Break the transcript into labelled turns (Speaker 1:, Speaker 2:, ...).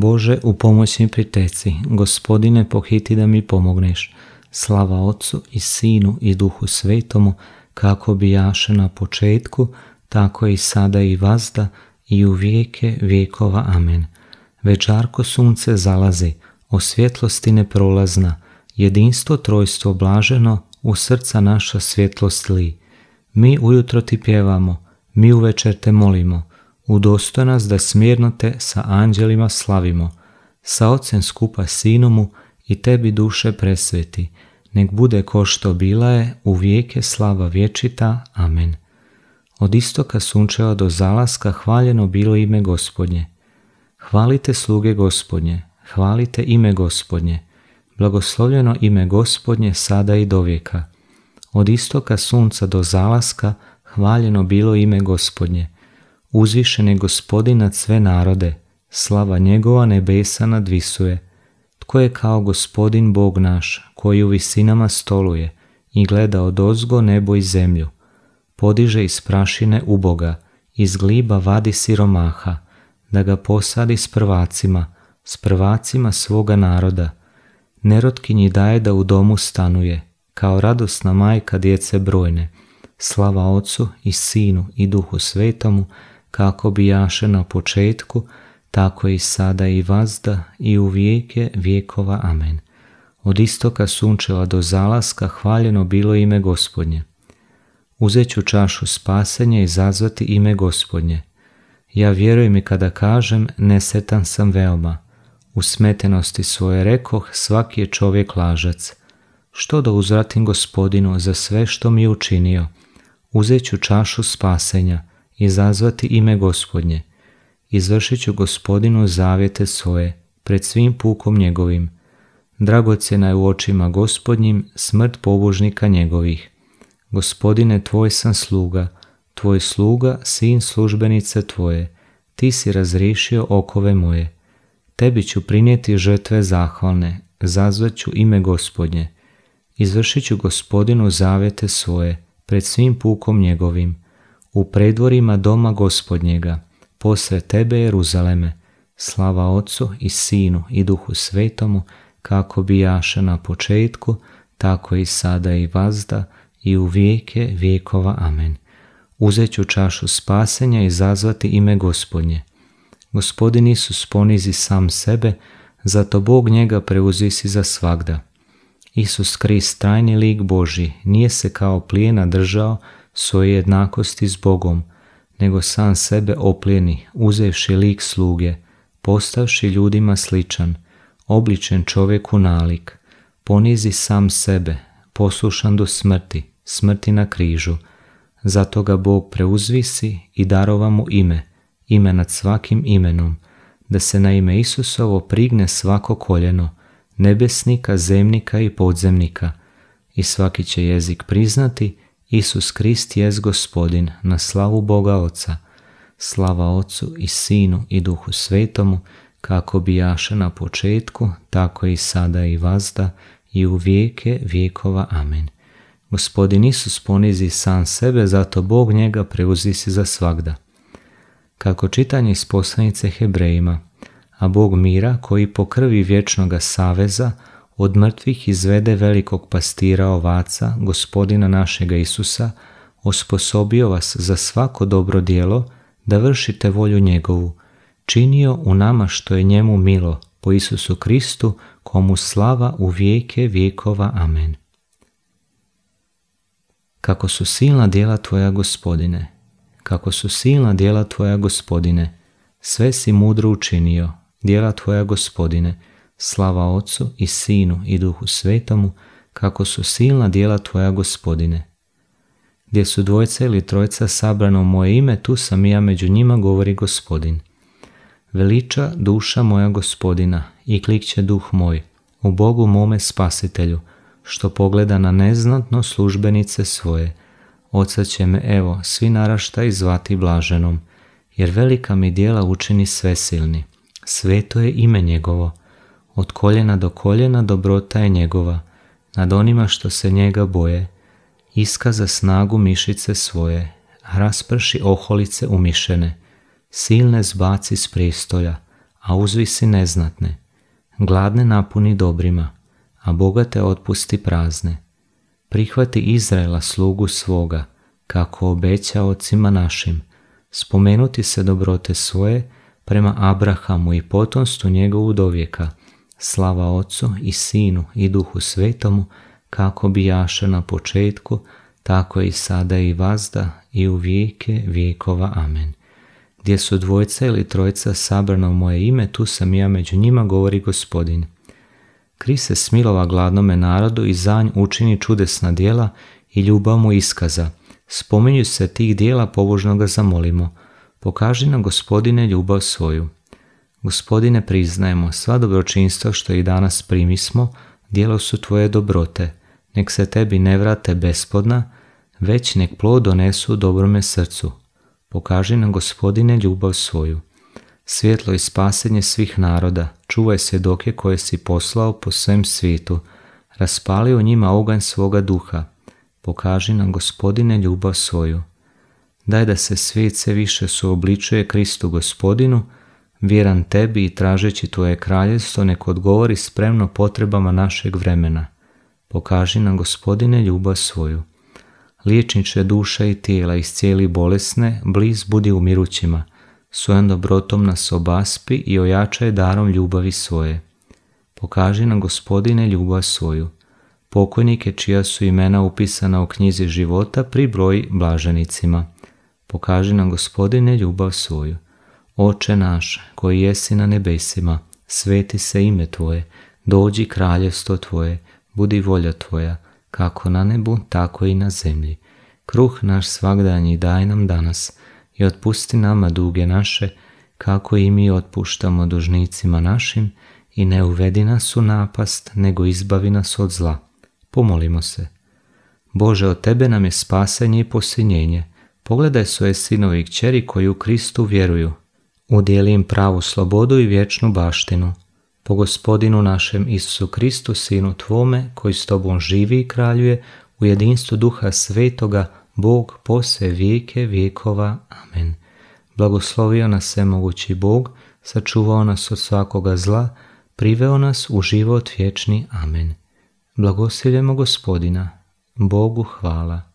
Speaker 1: Bože, u pomoći priteci, gospodine, pohiti da mi pomogneš. Slava Otcu i Sinu i Duhu Svetomu, kako bi jaše na početku, tako i sada i vazda, i u vijeke vijekova. Amen. Večarko sunce zalazi, o svjetlosti neprolazna, jedinstvo trojstvo blaženo, u srca naša svjetlost li. Mi ujutro ti pjevamo, mi uvečer te molimo, Udostoj nas da smirno te sa anđelima slavimo, sa ocem skupa sinomu i tebi duše presveti, nek bude ko što bila je, u vijeke slava vječita. Amen. Od istoka sunčeva do zalaska hvaljeno bilo ime gospodnje. Hvalite sluge gospodnje, hvalite ime gospodnje. Blagoslovljeno ime gospodnje sada i do vijeka. Od istoka sunca do zalaska hvaljeno bilo ime gospodnje. Uzvišen je gospodin nad sve narode, slava njegova nebesa nadvisuje. Tko je kao gospodin Bog naš, koji u visinama stoluje i gleda od ozgo nebo i zemlju, podiže iz prašine uboga, iz gliba vadi siromaha, da ga posadi s prvacima, s prvacima svoga naroda. Nerotkinji daje da u domu stanuje, kao radosna majka djece brojne, slava Ocu i Sinu i Duhu Svetomu, kako bi jaše na početku, tako i sada i vazda i u vijeke vijekova. Amen. Od istoka sunčeva do zalaska hvaljeno bilo ime gospodnje. Uzet ću čašu spasenja i zazvati ime gospodnje. Ja vjerujem i kada kažem, nesetan sam veoma. U smetenosti svoje rekoh, svaki je čovjek lažac. Što da uzratim gospodinu za sve što mi je učinio? Uzet ću čašu spasenja – i zazvati ime gospodnje. Izvršit ću gospodinu zavjete svoje, pred svim pukom njegovim. Dragocjena je u očima gospodnjim smrt pobožnika njegovih. Gospodine, tvoj sam sluga, tvoj sluga, sin službenice tvoje, ti si razrišio okove moje. Tebi ću prinijeti žrtve zahvalne, zazvat ću ime gospodnje. Izvršit ću gospodinu zavjete svoje, pred svim pukom njegovim u predvorima doma gospodnjega, posre tebe Jeruzaleme, slava Ocu i Sinu i Duhu Svetomu, kako bijaše na početku, tako i sada i vazda, i u vijeke vijekova. Amen. Uzet ću čašu spasenja i zazvati ime gospodnje. Gospodin Isus ponizi sam sebe, zato Bog njega preuzisi za svagda. Isus Krist, tajni lik Boži, nije se kao plijena držao, svoje jednakosti s Bogom, nego sam sebe opljeni, uzevši lik sluge, postavši ljudima sličan, obličen čovjeku nalik, ponizi sam sebe, poslušan do smrti, smrti na križu, zato ga Bog preuzvisi i darova mu ime, ime nad svakim imenom, da se na ime Isusovo prigne svako koljeno, nebesnika, zemnika i podzemnika, i svaki će jezik priznati Isus Krist je gospodin, na slavu Boga Oca, slava Ocu i Sinu i Duhu Svetomu, kako bi jaše na početku, tako i sada i vazda, i u vijeke vijekova. Amen. Gospodin Isus ponizi san sebe, zato Bog njega si za svagda. Kako čitanje iz poslanice Hebrejima, a Bog mira koji po krvi vječnoga saveza od mrtvih izvede velikog pastira ovaca, gospodina našega Isusa, osposobio vas za svako dobro dijelo, da vršite volju njegovu, činio u nama što je njemu milo, po Isusu Kristu, komu slava u vijeke vijekova. Amen. Kako su silna djela Tvoja, gospodine, kako su silna djela Tvoja, gospodine, sve si mudro učinio, djela Tvoja, gospodine, Slava Otcu i Sinu i Duhu Svetomu, kako su silna dijela Tvoja gospodine. Gdje su dvojca ili trojca sabrano moje ime, tu sam i ja među njima, govori gospodin. Veliča duša moja gospodina i klikće duh moj, u Bogu mome spasitelju, što pogleda na neznatno službenice svoje. Oca će me, evo, svi narašta i zvati blaženom, jer velika mi dijela učini svesilni. Sveto je ime njegovo, od koljena do koljena dobrota je njegova, nad onima što se njega boje, iskaza snagu mišice svoje, rasprši oholice umišene, silne zbaci s pristolja, a uzvisi neznatne, gladne napuni dobrima, a bogate otpusti prazne. Prihvati Izraela slugu svoga, kako obeća ocima našim, spomenuti se dobrote svoje prema Abrahamu i potomstvu njegovu dovijeka, Slava Otcu i Sinu i Duhu Svetomu, kako bi jaše na početku, tako i sada i vazda i u vijeke vijekova. Amen. Gdje su dvojca ili trojca sabrano u moje ime, tu sam ja među njima, govori gospodin. Kri se smilova gladnome narodu i zanj učini čudesna dijela i ljubav mu iskaza. Spominju se tih dijela pobožnoga zamolimo. Pokaži nam gospodine ljubav svoju. Gospodine, priznajemo sva dobročinstva što i danas primismo, dijelo su Tvoje dobrote, nek se Tebi ne vrate bespodna, već nek plod donesu dobrome srcu. Pokaži nam, gospodine, ljubav svoju. Svjetlo i spasenje svih naroda, čuvaj svjedoke koje si poslao po svem svijetu, raspali u njima oganj svoga duha. Pokaži nam, gospodine, ljubav svoju. Daj da se svijet sve više suobličuje Kristu gospodinu, vjeran tebi i tražeći tvoje kraljevstvo, neko odgovori spremno potrebama našeg vremena. Pokaži nam, gospodine, ljubav svoju. Liječniče duša i tijela iz cijeli bolesne, bliz budi umirućima. Svojom dobrotom nas obaspi i ojačaj darom ljubavi svoje. Pokaži nam, gospodine, ljubav svoju. Pokojnike čija su imena upisana u knjizi života pri broji blaženicima. Pokaži nam, gospodine, ljubav svoju. Oče naš, koji jesi na nebesima, sveti se ime Tvoje, dođi kraljevstvo Tvoje, budi volja Tvoja, kako na nebu, tako i na zemlji. Kruh naš svagdanji daj nam danas i otpusti nama duge naše, kako i mi otpuštamo dužnicima našim i ne uvedi nas u napast, nego izbavi nas od zla. Pomolimo se. Bože, od Tebe nam je spasanje i posinjenje. Pogledaj svoje sinovi i kćeri koji u Kristu vjeruju udjeli im pravu slobodu i vječnu baštinu. Po gospodinu našem Isusu Kristu, Sinu Tvome, koji s Tobom živi i kraljuje, u jedinstvu Duha Svetoga, Bog pose vijeke vijekova. Amen. Blagoslovio nas mogući Bog, sačuvao nas od svakoga zla, priveo nas u život vječni. Amen. Blagosiljemo gospodina. Bogu hvala.